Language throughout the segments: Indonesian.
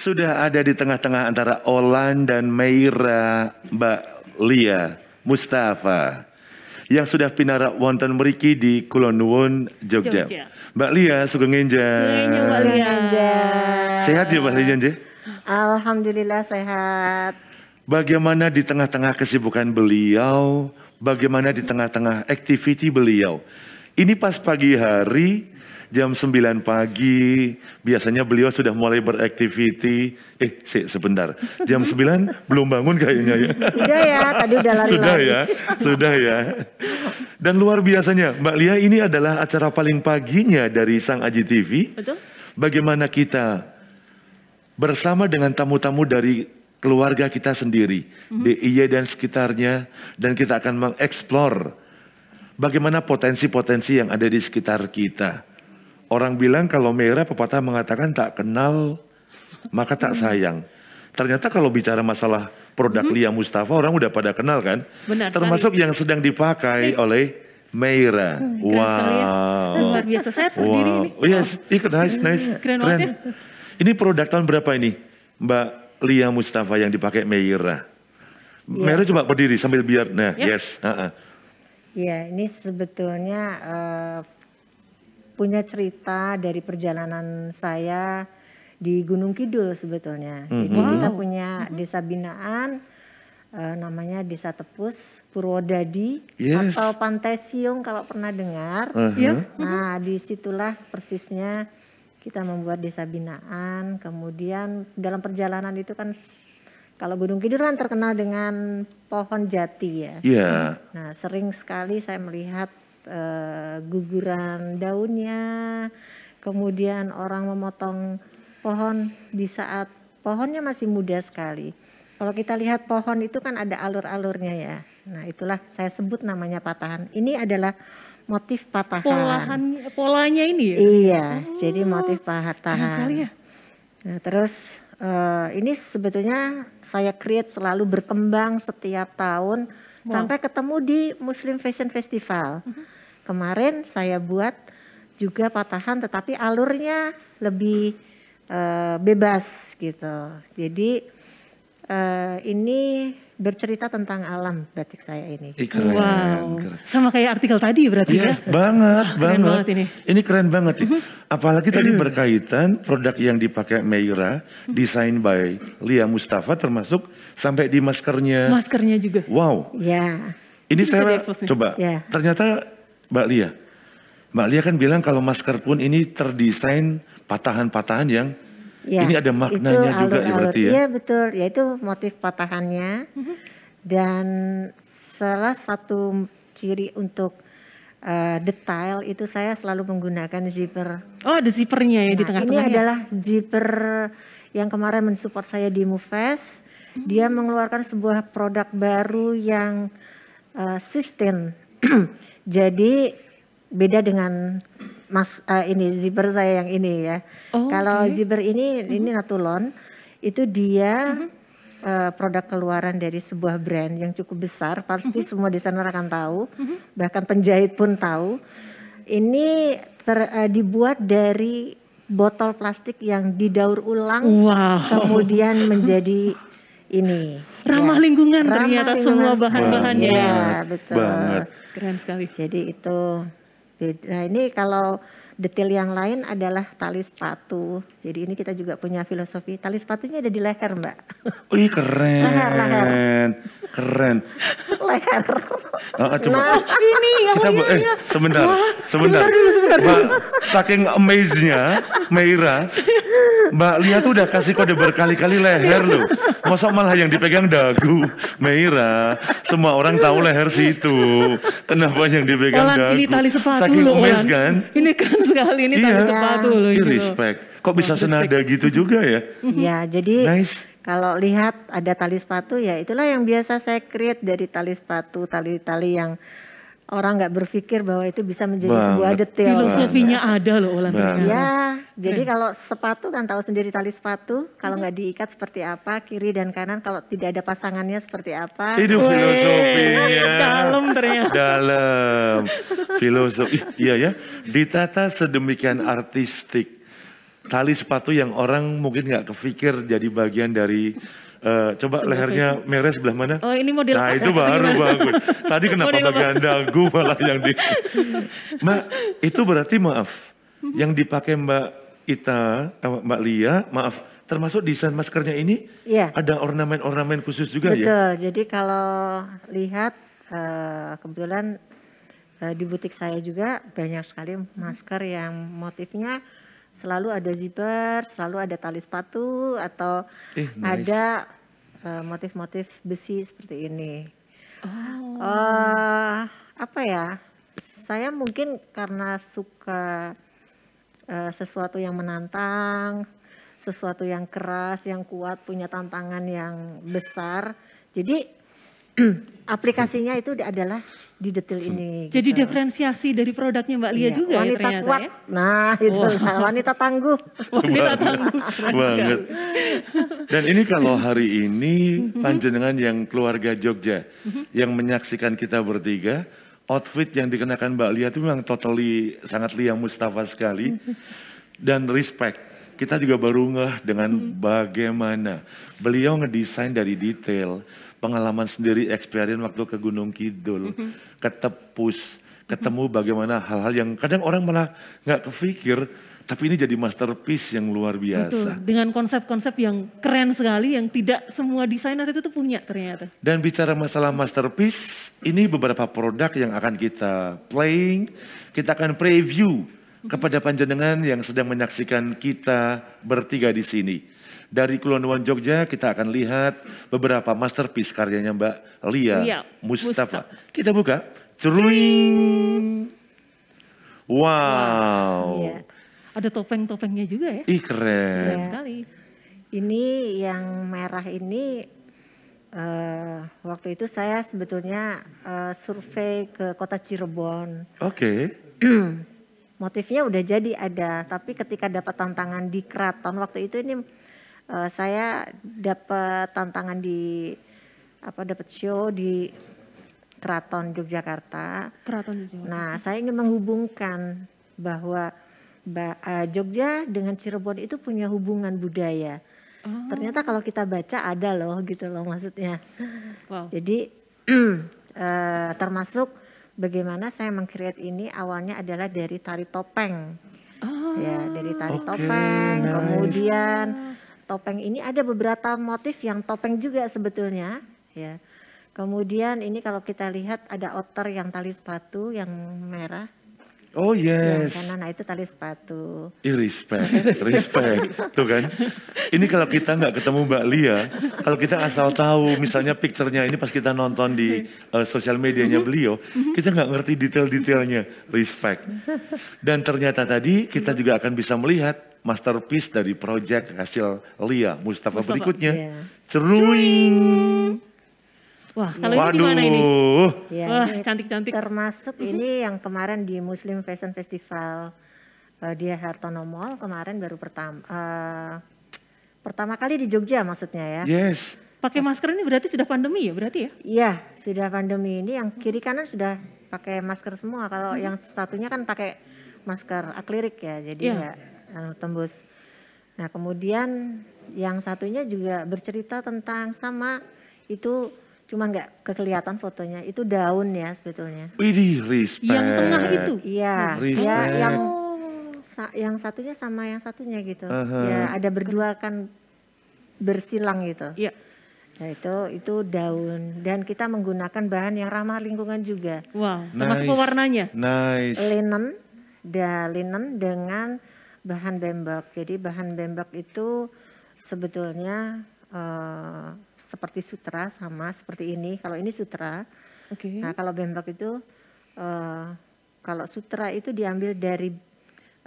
Sudah ada di tengah-tengah antara Olan dan Meira Mbak Lia Mustafa yang sudah pinarak wonten meriki di Kulonwon Jogja. Jogja. Mbak Lia Sugenginja Sehat ya Mbak Lia Alhamdulillah sehat. Bagaimana di tengah-tengah kesibukan beliau, bagaimana di tengah-tengah activity beliau. Ini pas pagi hari jam 9 pagi, biasanya beliau sudah mulai beraktiviti. Eh, si, sebentar. Jam 9 belum bangun kayaknya ya. Sudah ya, tadi udah lari Sudah ya, sudah ya. Dan luar biasanya, Mbak Lia ini adalah acara paling paginya dari Sang Aji TV. Betul. Bagaimana kita bersama dengan tamu-tamu dari keluarga kita sendiri, mm-hmm. DIY dan sekitarnya, dan kita akan mengeksplor bagaimana potensi-potensi yang ada di sekitar kita. Orang bilang kalau merah pepatah mengatakan tak kenal maka tak hmm. sayang. Ternyata kalau bicara masalah produk -hmm. Lia Mustafa orang udah pada kenal kan? Benar. Termasuk sekali. yang sedang dipakai okay. Iya. oleh Meira. Hmm, ya. wow. Hmm, luar biasa saya sendiri wow. ini. Oh yes, ikut nice, nice. Hmm, keren, keren. Ya. Ini produk tahun berapa ini? Mbak Lia Mustafa yang dipakai Meira. Ya. Meira coba berdiri sambil biar. Nah, ya. yes. Iya, uh -uh. Ya, ini sebetulnya uh, punya cerita dari perjalanan saya di Gunung Kidul sebetulnya. Mm-hmm. Jadi kita punya desa binaan uh, namanya Desa Tepus, Purwodadi yes. atau Pantai Siung kalau pernah dengar. Uh-huh. Iya. Nah, disitulah persisnya kita membuat desa binaan. Kemudian dalam perjalanan itu kan kalau Gunung Kidul kan terkenal dengan pohon jati ya. Yeah. Nah, sering sekali saya melihat uh, guguran daunnya, kemudian orang memotong pohon di saat pohonnya masih muda sekali. Kalau kita lihat pohon itu kan ada alur-alurnya ya. Nah itulah saya sebut namanya patahan. Ini adalah motif patahan. Polahan, polanya ini ya? Iya, oh, jadi motif patahan. Ya. Nah terus uh, ini sebetulnya saya create selalu berkembang setiap tahun sampai ketemu di Muslim Fashion Festival. Mhm. Kemarin saya buat juga patahan tetapi alurnya lebih uh, bebas gitu. Jadi uh, ini bercerita tentang alam batik saya ini. Eh, keren, wow. keren. Sama kayak artikel tadi berarti yes, iya, ya? Banget, banget. banget ini. ini keren banget nih. Mm-hmm. Apalagi tadi berkaitan produk yang dipakai Meira, desain by Lia Mustafa termasuk sampai di maskernya. Maskernya juga. Wow. Ya. Ini, Bisa saya coba. Ya. Ternyata Mbak Lia, Mbak Lia kan bilang kalau masker pun ini terdesain patahan-patahan yang Ya, Ini ada maknanya itu juga alur -alur. ya berarti ya. Iya betul, yaitu motif patahannya. Dan salah satu ciri untuk uh, detail itu saya selalu menggunakan zipper. Oh, ada zippernya ya nah, di tengah-tengah. Ini adalah zipper yang kemarin mensupport saya di Mufest. Dia hmm. mengeluarkan sebuah produk baru yang uh, eh, sustain. Jadi beda dengan mas uh, ini zipper saya yang ini ya. Oh, Kalau okay. zipper ini mm-hmm. ini natulon itu dia mm-hmm. uh, produk keluaran dari sebuah brand yang cukup besar. Pasti mm-hmm. semua desainer akan tahu, mm-hmm. bahkan penjahit pun tahu. Ini ter, uh, dibuat dari botol plastik yang didaur ulang, wow. kemudian menjadi ini ramah ya. lingkungan ramah ternyata lingkungan semua bahan-bahannya. Iya, betul. Banget. Keren sekali. Jadi itu Nah ini kalau detail yang lain adalah tali sepatu. Jadi ini kita juga punya filosofi tali sepatunya ada di leher mbak. Wih keren. leher, leher. Keren. Leher. nah, coba. Nah, ini yang kita, boleh eh, sebentar, Wah, sebentar. sebentar Mbak, saking amaze Meira, Mbak Lia tuh udah kasih kode berkali-kali leher loh. Masa malah yang dipegang dagu, Meira. Semua orang tahu leher situ. Kenapa yang dipegang Olan, dagu? Ini tali sepatu saking loh, amaze kan? Ini keren sekali ini iya, tali sepatu loh. ini respect. Kok bisa oh, senada respect. gitu juga ya? ya jadi nice kalau lihat ada tali sepatu ya itulah yang biasa saya create dari tali sepatu, tali-tali yang orang nggak berpikir bahwa itu bisa menjadi Bang, sebuah detail. Filosofinya Bang. ada loh olahraga. Ya, jadi kalau sepatu kan tahu sendiri tali sepatu, kalau mhm. nggak diikat seperti apa, kiri dan kanan kalau tidak ada pasangannya seperti apa. Itu filosofinya. Dalam ternyata. Dalam. Filosofi. Iya ya. Ditata sedemikian artistik tali sepatu yang orang mungkin nggak kepikir jadi bagian dari Uh, coba Sebelum lehernya gitu. meres sebelah mana? Oh ini model Nah itu baru bagus. Tadi kenapa bagian dagu malah yang di... Mbak itu berarti maaf. Yang dipakai Mbak Ita, eh, Mbak Lia, maaf. Termasuk desain maskernya ini ya. ada ornamen-ornamen khusus juga Betul, ya? Betul, jadi kalau lihat uh, kebetulan uh, di butik saya juga banyak sekali masker yang motifnya selalu ada zipper, selalu ada tali sepatu atau eh, nice. ada eh, motif-motif uh, besi seperti ini. Oh. Uh, apa ya? Saya mungkin karena suka uh, sesuatu yang menantang, sesuatu yang keras, yang kuat, punya tantangan yang besar. Jadi aplikasinya itu adalah di detail hmm. ini. Jadi gitu. diferensiasi dari produknya Mbak Lia iya, juga ya wanita ya ternyata kuat. ya. Nah, itu wow. Oh. nah, wanita tangguh. wanita tangguh. Banget. Dan ini kalau hari ini mm-hmm. panjenengan yang keluarga Jogja mm-hmm. yang menyaksikan kita bertiga, outfit yang dikenakan Mbak Lia itu memang totally sangat Lia Mustafa sekali. Mm-hmm. Dan respect kita juga baru ngeh dengan bagaimana beliau ngedesain dari detail, pengalaman sendiri experience waktu ke Gunung Kidul, ketepus, ketemu bagaimana hal-hal yang kadang orang malah nggak kepikir, tapi ini jadi masterpiece yang luar biasa. Betul, dengan konsep-konsep yang keren sekali yang tidak semua desainer itu tuh punya ternyata. Dan bicara masalah masterpiece, ini beberapa produk yang akan kita playing, kita akan preview kepada mhm. panjenengan yang sedang menyaksikan kita bertiga di sini. Dari Kulonwon Jogja kita akan lihat beberapa masterpiece karyanya Mbak Lia, Lia Mustafa. Mustafa. Kita buka. Cering. Wow. wow iya. Ada topeng-topengnya juga ya. Ih keren. ya. Sekali. Ini yang merah ini uh, waktu itu saya sebetulnya uh, survei ke kota Cirebon. Oke. Okay. Motifnya udah jadi ada, tapi ketika dapat tantangan di keraton waktu itu ini uh, saya dapat tantangan di apa dapat show di Keraton Yogyakarta. Keraton Yogyakarta. Nah, saya ingin menghubungkan bahwa uh, Jogja dengan Cirebon itu punya hubungan budaya. Oh. Ternyata kalau kita baca ada loh gitu loh maksudnya. Wow. Jadi uh, termasuk bagaimana saya mengkreat ini awalnya adalah dari tari topeng. Oh. Ya, dari tari okay, topeng, nice. kemudian topeng ini ada beberapa motif yang topeng juga sebetulnya ya. Kemudian ini kalau kita lihat ada otter yang tali sepatu yang merah. Oh yes. Ya, karena nah itu tali sepatu. I respect, respect. Tuh kan. Ini kalau kita nggak ketemu Mbak Lia, kalau kita asal tahu misalnya picturenya ini pas kita nonton di uh, sosial medianya mhm. beliau, kita nggak ngerti detail-detailnya. Respect. Dan ternyata tadi kita juga akan bisa melihat masterpiece dari proyek hasil Lia Mustafa, Mustafa berikutnya. Yeah. Ceruing. Wah, kalau Waduh. ini gimana ini? Ya, Wah, cantik-cantik. Termasuk mm-hmm. ini yang kemarin di Muslim Fashion Festival uh, di Hartono Mall kemarin baru pertama uh, eh, pertama kali di Jogja maksudnya ya. Yes. Pakai masker ini berarti sudah pandemi ya berarti ya? Iya, sudah pandemi ini yang kiri kanan sudah pakai masker semua. Kalau hmm. yang satunya kan pakai masker akrilik ya. Jadi yeah. ya uh, tembus. Nah, kemudian yang satunya juga bercerita tentang sama itu cuma nggak kekelihatan fotonya itu daun ya sebetulnya. Widih, respect. Yang tengah itu. Iya. Ya, yang sa yang satunya sama yang satunya gitu. Uh -huh. Ya, ada berdua kan bersilang gitu. Iya. Ya itu itu daun dan kita menggunakan bahan yang ramah lingkungan juga. Wow, termasuk nice. pewarnanya. Nice. Linen, da linen dengan bahan bembak. Jadi bahan bembak itu sebetulnya uh, seperti sutra sama seperti ini. Kalau ini sutra, okay. nah kalau bembak itu uh, kalau sutra itu diambil dari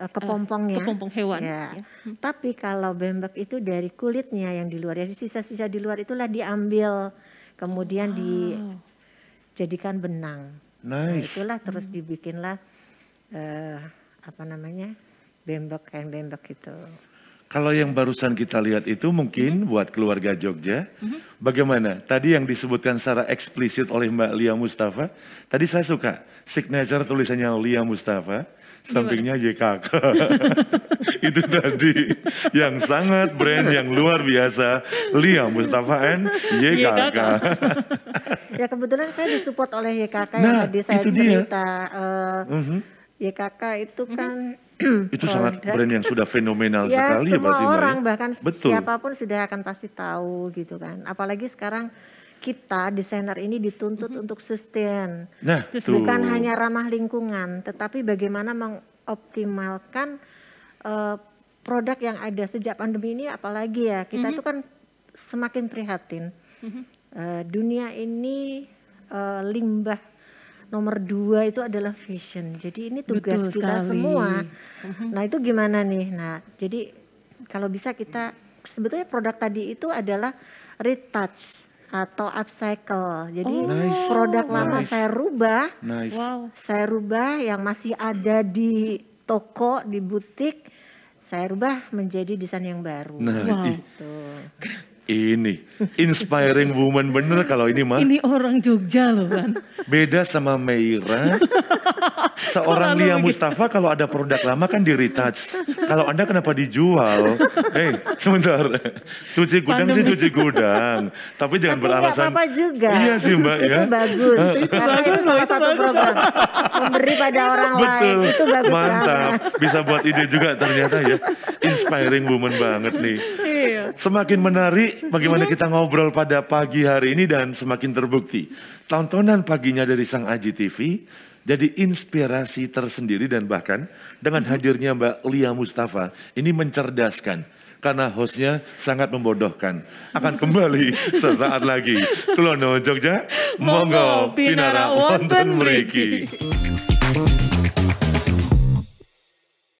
uh, kepompongnya. Uh, kepompong hewan. Iya. Ya. ya. Tapi kalau bembak itu dari kulitnya yang di luar, jadi sisa-sisa di luar itulah diambil kemudian oh. dijadikan benang. Nah, nice. Nah, itulah terus hmm. dibikinlah uh, apa namanya? bembok-bembok itu. Kalau yang barusan kita lihat itu mungkin hmm buat keluarga Jogja, hmm bagaimana? Tadi yang disebutkan secara eksplisit oleh Mbak Lia Mustafa, tadi saya suka signature tulisannya Lia Mustafa, sampingnya JKK. YKK. itu tadi yang sangat brand yang luar biasa, Lia Mustafa and YKK. ya kebetulan saya disupport oleh YKK nah, yang tadi saya cerita. Uh, eh, mm-hmm. YKK itu mhm. kan itu sangat brand yang sudah fenomenal ya, sekali ya semua ya berarti orang ya. bahkan Betul. siapapun sudah akan pasti tahu gitu kan apalagi sekarang kita desainer ini dituntut mm -hmm. untuk sustain nah, bukan hanya ramah lingkungan tetapi bagaimana mengoptimalkan uh, produk yang ada sejak pandemi ini apalagi ya kita mm -hmm. tuh kan semakin prihatin mm -hmm. uh, dunia ini uh, limbah nomor dua itu adalah fashion. Jadi ini tugas Betul kita sekali. semua. Mm-hmm. Nah itu gimana nih? Nah jadi kalau bisa kita sebetulnya produk tadi itu adalah retouch atau upcycle. Jadi oh, nice. produk lama nice. saya rubah, nice. wow. saya rubah yang masih ada di toko di butik, saya rubah menjadi desain yang baru. Nah, wow. Gitu. Ini inspiring woman bener kalau ini mah. Ini orang Jogja loh kan. Beda sama Meira. Seorang Lia Mustafa kalau ada produk lama kan di retouch. Kalau Anda kenapa dijual? Hei, sebentar. Cuci gudang Pandemi. sih cuci gudang. Tapi jangan Tapi beralasan. apa-apa juga. Iya sih Mbak ya. Itu bagus. Karena itu salah satu program. Memberi pada orang Betul. lain. Itu bagus Mantap. Banget. Bisa buat ide juga ternyata ya. Inspiring woman banget nih. Iya. Semakin menarik bagaimana iya. kita ngobrol pada pagi hari ini dan semakin terbukti. Tontonan paginya dari Sang Aji TV jadi inspirasi tersendiri dan bahkan dengan hadirnya Mbak Lia Mustafa ini mencerdaskan karena hostnya sangat membodohkan. Akan kembali sesaat lagi. Kelono Jogja, monggo, Pinara Wonten Meriki.